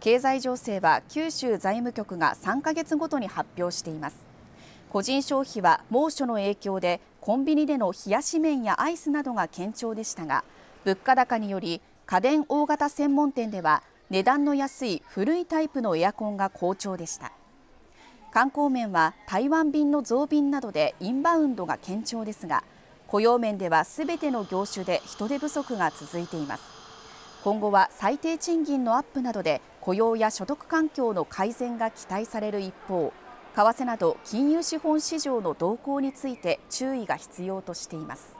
経済情勢は九州財務局が3ヶ月ごとに発表しています個人消費は猛暑の影響でコンビニでの冷やし麺やアイスなどが堅調でしたが物価高により家電大型専門店では値段の安い古いタイプのエアコンが好調でした観光面は台湾便の増便などでインバウンドが堅調ですが雇用面ではすべての業種で人手不足が続いています今後は最低賃金のアップなどで雇用や所得環境の改善が期待される一方為替など金融資本市場の動向について注意が必要としています。